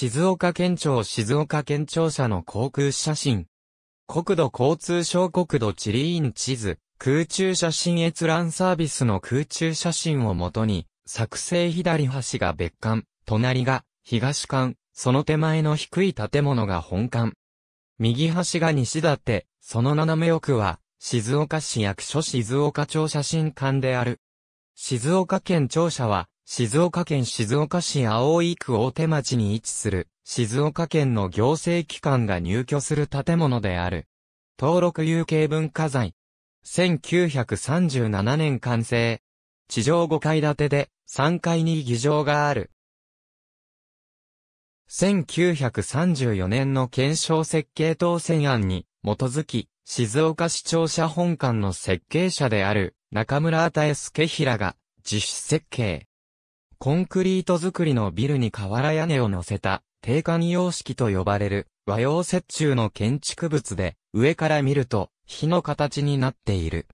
静岡県庁静岡県庁舎の航空写真。国土交通省国土地理院地図、空中写真閲覧サービスの空中写真をもとに、作成左端が別館、隣が東館、その手前の低い建物が本館。右端が西立て、その斜め奥は、静岡市役所静岡庁写真館である。静岡県庁舎は、静岡県静岡市青井区大手町に位置する、静岡県の行政機関が入居する建物である。登録有形文化財。1937年完成。地上5階建てで、3階に議場がある。1934年の検証設計当選案に基づき、静岡市庁舎本館の設計者である中村与助平が実施設計。コンクリート造りのビルに瓦屋根を乗せた、定管様式と呼ばれる和洋折衷の建築物で、上から見ると、火の形になっている。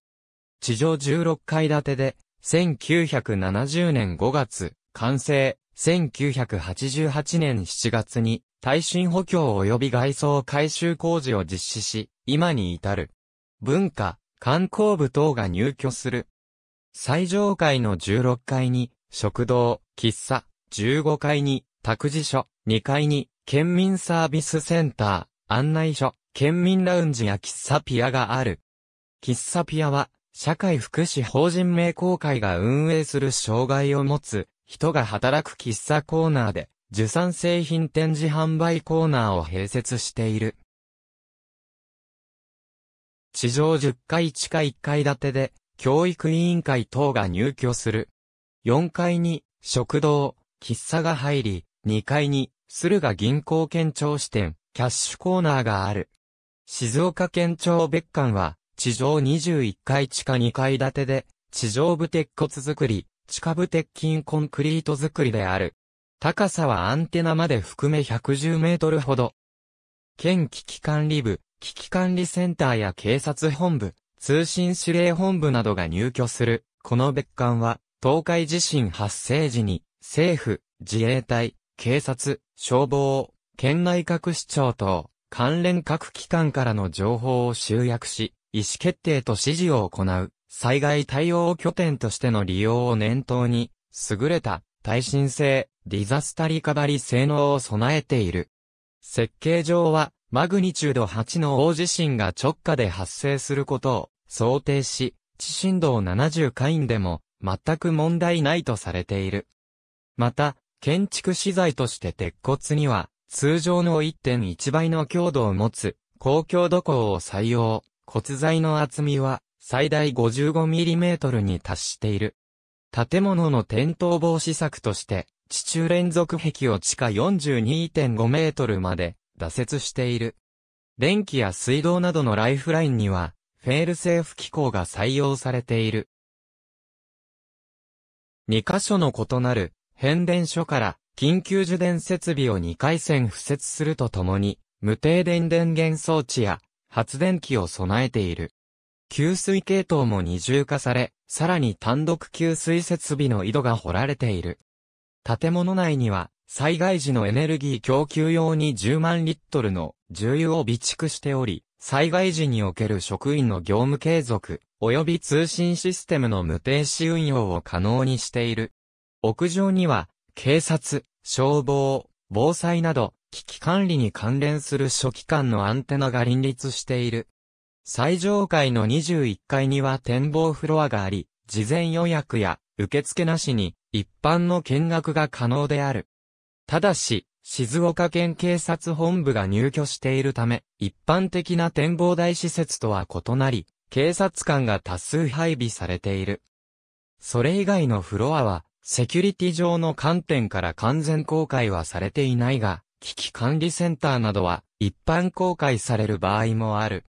地上16階建てで、1970年5月、完成、1988年7月に、耐震補強及び外装改修工事を実施し、今に至る。文化、観光部等が入居する。最上階の16階に、食堂、喫茶、15階に、託児所、2階に、県民サービスセンター、案内所、県民ラウンジや喫茶ピアがある。喫茶ピアは、社会福祉法人名公会が運営する障害を持つ、人が働く喫茶コーナーで、受産製品展示販売コーナーを併設している。地上10階地下1階建てで、教育委員会等が入居する。4階に食堂、喫茶が入り、2階に駿河銀行県庁支店、キャッシュコーナーがある。静岡県庁別館は、地上21階地下2階建てで、地上部鉄骨作り、地下部鉄筋コンクリート作りである。高さはアンテナまで含め110メートルほど。県危機管理部、危機管理センターや警察本部、通信指令本部などが入居する、この別館は、東海地震発生時に、政府、自衛隊、警察、消防、県内各市長等、関連各機関からの情報を集約し、意思決定と指示を行う、災害対応拠点としての利用を念頭に、優れた、耐震性、ディザスタリカバリ性能を備えている。設計上は、マグニチュード8の大地震が直下で発生することを想定し、地震動70回でも全く問題ないとされている。また、建築資材として鉄骨には、通常の1.1倍の強度を持つ、公共土工を採用。骨材の厚みは、最大 55mm に達している。建物の転倒防止策として、地中連続壁を地下42.5メートルまで打設している。電気や水道などのライフラインには、フェールセーフ機構が採用されている。2箇所の異なる変電所から緊急受電設備を2回線付設するとともに、無停電電源装置や発電機を備えている。給水系統も二重化され、さらに単独給水設備の井戸が掘られている。建物内には、災害時のエネルギー供給用に10万リットルの重油を備蓄しており、災害時における職員の業務継続、及び通信システムの無停止運用を可能にしている。屋上には、警察、消防、防災など、危機管理に関連する初期間のアンテナが林立している。最上階の21階には展望フロアがあり、事前予約や受付なしに一般の見学が可能である。ただし、静岡県警察本部が入居しているため、一般的な展望台施設とは異なり、警察官が多数配備されている。それ以外のフロアは、セキュリティ上の観点から完全公開はされていないが、危機管理センターなどは一般公開される場合もある。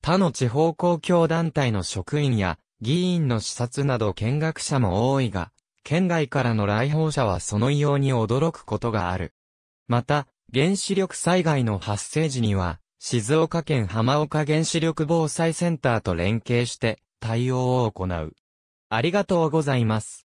他の地方公共団体の職員や議員の視察など見学者も多いが、県外からの来訪者はその異様に驚くことがある。また、原子力災害の発生時には、静岡県浜岡原子力防災センターと連携して対応を行う。ありがとうございます。